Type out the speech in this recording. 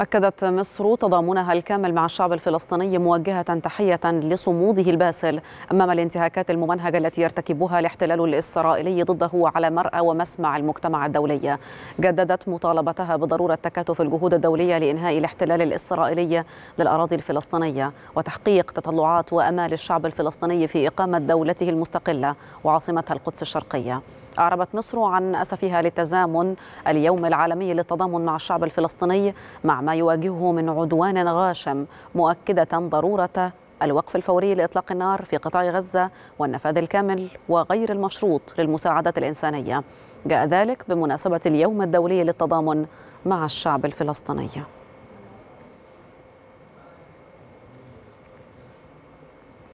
أكدت مصر تضامنها الكامل مع الشعب الفلسطيني موجهة تحية لصموده الباسل أمام الانتهاكات الممنهجة التي يرتكبها الاحتلال الإسرائيلي ضده على مرأى ومسمع المجتمع الدولي جددت مطالبتها بضرورة تكاتف الجهود الدولية لإنهاء الاحتلال الإسرائيلي للأراضي الفلسطينية وتحقيق تطلعات وأمال الشعب الفلسطيني في إقامة دولته المستقلة وعاصمتها القدس الشرقية أعربت مصر عن أسفها لتزامن اليوم العالمي للتضامن مع الشعب الفلسطيني مع ما يواجهه من عدوان غاشم مؤكدة ضرورة الوقف الفوري لإطلاق النار في قطاع غزة والنفاذ الكامل وغير المشروط للمساعدات الإنسانية جاء ذلك بمناسبة اليوم الدولي للتضامن مع الشعب الفلسطيني